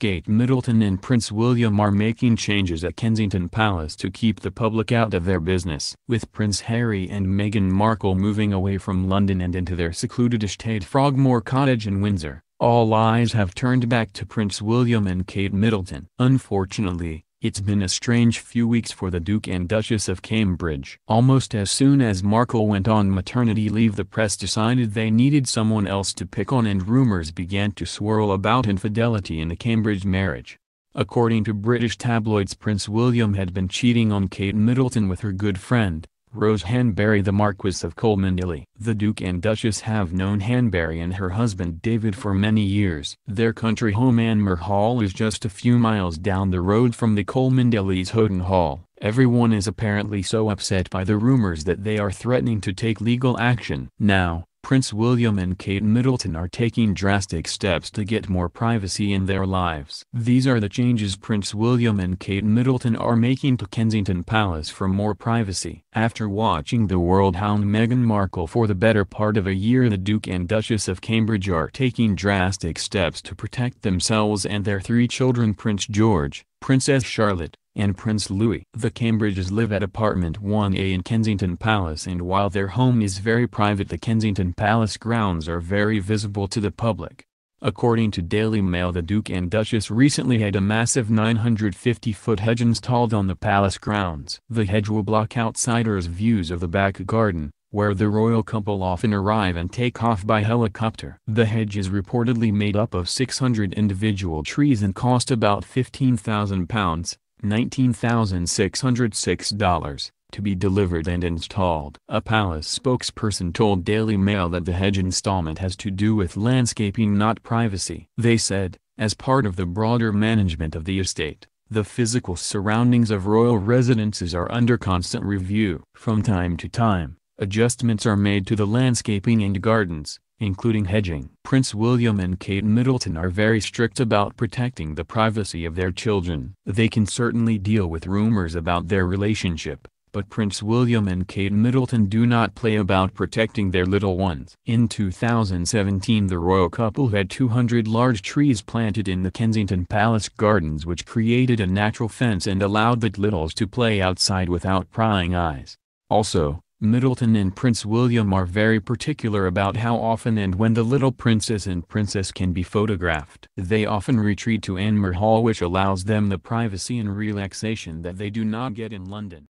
Kate Middleton and Prince William are making changes at Kensington Palace to keep the public out of their business. With Prince Harry and Meghan Markle moving away from London and into their secluded estate Frogmore Cottage in Windsor, all eyes have turned back to Prince William and Kate Middleton. Unfortunately, it's been a strange few weeks for the Duke and Duchess of Cambridge. Almost as soon as Markle went on maternity leave the press decided they needed someone else to pick on and rumors began to swirl about infidelity in the Cambridge marriage. According to British tabloids Prince William had been cheating on Kate Middleton with her good friend, Rose Hanbury the Marquess of Colmandilly. The Duke and Duchess have known Hanbury and her husband David for many years. Their country home Anmer Hall is just a few miles down the road from the Colmandillys Houghton Hall. Everyone is apparently so upset by the rumors that they are threatening to take legal action. Now, Prince William and Kate Middleton are taking drastic steps to get more privacy in their lives. These are the changes Prince William and Kate Middleton are making to Kensington Palace for more privacy. After watching the world hound Meghan Markle for the better part of a year the Duke and Duchess of Cambridge are taking drastic steps to protect themselves and their three children Prince George, Princess Charlotte, and Prince Louis. The Cambridges live at apartment 1A in Kensington Palace and while their home is very private the Kensington Palace grounds are very visible to the public. According to Daily Mail the Duke and Duchess recently had a massive 950-foot hedge installed on the palace grounds. The hedge will block outsiders' views of the back garden, where the royal couple often arrive and take off by helicopter. The hedge is reportedly made up of 600 individual trees and cost about £15,000, $19,606, to be delivered and installed. A palace spokesperson told Daily Mail that the hedge installment has to do with landscaping not privacy. They said, as part of the broader management of the estate, the physical surroundings of royal residences are under constant review. From time to time, adjustments are made to the landscaping and gardens, including hedging. Prince William and Kate Middleton are very strict about protecting the privacy of their children. They can certainly deal with rumors about their relationship, but Prince William and Kate Middleton do not play about protecting their little ones. In 2017 the royal couple had 200 large trees planted in the Kensington Palace Gardens which created a natural fence and allowed the littles to play outside without prying eyes. Also, Middleton and Prince William are very particular about how often and when the little princess and princess can be photographed. They often retreat to Anmer Hall which allows them the privacy and relaxation that they do not get in London.